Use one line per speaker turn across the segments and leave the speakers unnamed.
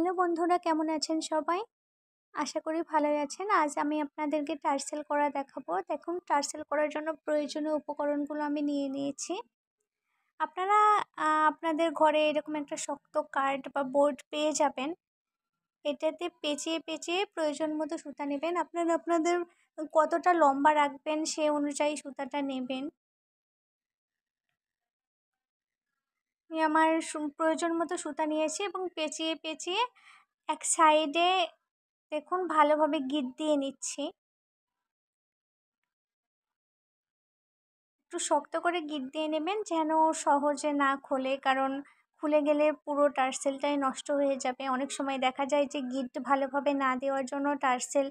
hello বন্ধুরা কেমন আছেন সবাই আশা করি ভালোই আছেন আজ আমি আপনাদেরকে টার্সেল করা দেখাবো দেখুন টার্সেল করার জন্য প্রয়োজনীয় উপকরণগুলো আমি নিয়ে নিয়েছি আপনারা আপনাদের ঘরে এরকম একটা শক্ত কার্ড বা বোর্ড পেয়ে যাবেন এটাতে পেঁচিয়ে পেঁচিয়ে প্রয়োজন মতো সুতা নেবেন আপনারা আপনাদের কতটা লম্বা রাখবেন সে অনুযায়ী সুতাটা নেবেন আমি আমার প্রয়োজন মতো সুতা নিয়েছি এবং পেঁচিয়ে পেঁচিয়ে এক সাইডে দেখুন ভালোভাবে গিট দিয়ে নিচ্ছি একটু শক্ত করে গিট দিয়ে নেবেন যেন সহজে না খোলে কারণ খুলে গেলে পুরো টার্সেলটাই নষ্ট হয়ে যাবে অনেক সময় দেখা যায় যে গিট ভালোভাবে না দেওয়ার জন্য টার্সেল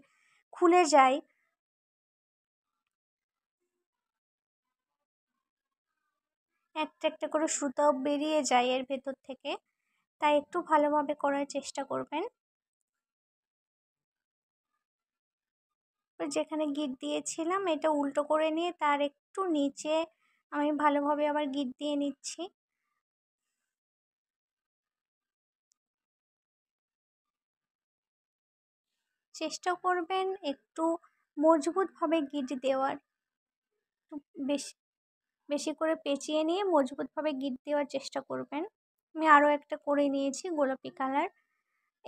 খুলে যায় একটা একটা করে সুতো বেরিয়ে যায় এর ভেতর থেকে তাই একটু ভালোভাবে করার চেষ্টা করবেন যেখানে গিট দিয়েছিলাম এটা উল্টো করে নিয়ে তার একটু নিচে আমি ভালোভাবে আবার গিট দিয়ে নিচ্ছি চেষ্টা করবেন একটু মজবুতভাবে গিট দেওয়ার বেশি বেশি করে পেঁচিয়ে নিয়ে মজবুতভাবে গিট দেওয়ার চেষ্টা করবেন আমি আরও একটা করে নিয়েছি গোলাপি কালার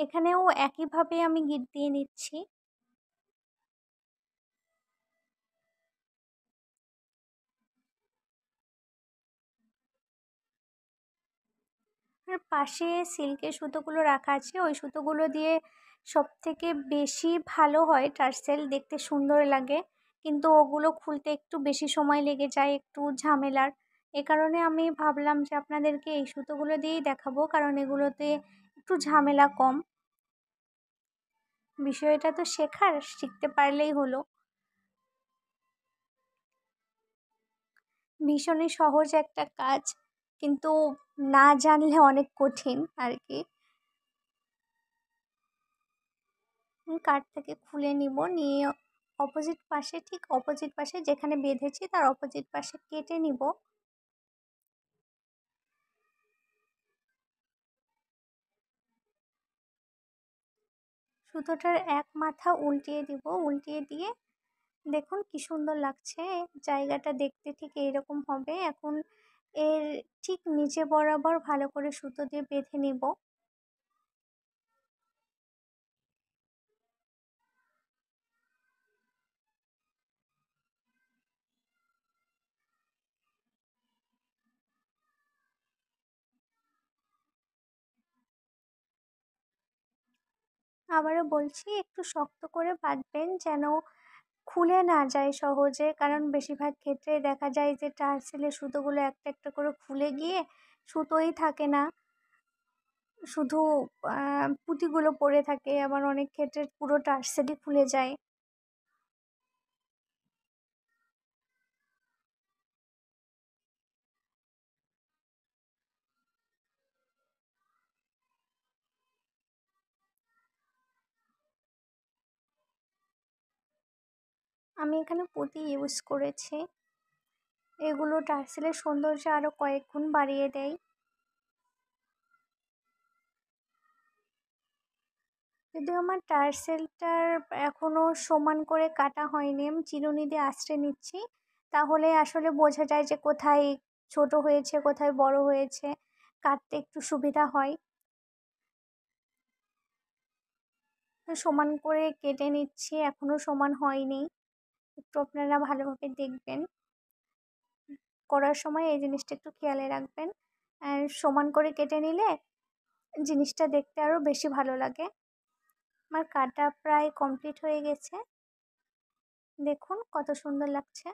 এখানেও একইভাবে আমি গিট দিয়ে নিচ্ছি আর পাশে সিল্কের সুতোগুলো রাখা আছে ওই সুতোগুলো দিয়ে সব থেকে বেশি ভালো হয় টার্সেল দেখতে সুন্দর লাগে কিন্তু ওগুলো খুলতে একটু বেশি সময় লেগে যায় একটু ঝামেলার এ কারণে আমি ভাবলাম যে আপনাদেরকে এই সুতোগুলো দিয়েই দেখাবো কারণ এগুলোতে একটু ঝামেলা কম বিষয়টা তো শেখার শিখতে পারলেই হলো ভীষণই সহজ একটা কাজ কিন্তু না জানলে অনেক কঠিন আর কি কার্ড থেকে খুলে নিব নিয়ে অপোজিট পাশে ঠিক অপোজিট পাশে যেখানে বেঁধেছি তার অপোজিট পাশে কেটে নিব সুতোটার এক মাথা উল্টিয়ে দিব উল্টিয়ে দিয়ে দেখুন কি সুন্দর লাগছে জায়গাটা দেখতে ঠিক এরকম হবে এখন এর ঠিক নিচে বরাবর ভালো করে সুতো দিয়ে বেঁধে নিব আবারও বলছি একটু শক্ত করে বাঁধবেন যেন খুলে না যায় সহজে কারণ বেশিরভাগ ক্ষেত্রে দেখা যায় যে টার্সেলের সুতোগুলো একটা একটা করে খুলে গিয়ে সুতোই থাকে না শুধু পুঁতিগুলো পড়ে থাকে আবার অনেক ক্ষেত্রে পুরো টার্সেলই খুলে যায় আমি এখানে পুঁতি ইউজ করেছি এগুলো টার্সেলের সৌন্দর্য আরও কয়েক গুণ বাড়িয়ে দেয় যদিও আমার টার্সেলটার এখনও সমান করে কাটা হয়নি আমি চিরুনি দিয়ে আশ্রে নিচ্ছি তাহলে আসলে বোঝা যায় যে কোথায় ছোট হয়েছে কোথায় বড় হয়েছে কাটতে একটু সুবিধা হয় সমান করে কেটে নিচ্ছি এখনও সমান হয়নি একটু আপনারা ভালোভাবে দেখবেন করার সময় এই জিনিসটা একটু খেয়ালে রাখবেন আর সমান করে কেটে নিলে জিনিসটা দেখতে আরও বেশি ভালো লাগে আমার কাটা প্রায় কমপ্লিট হয়ে গেছে দেখুন কত সুন্দর লাগছে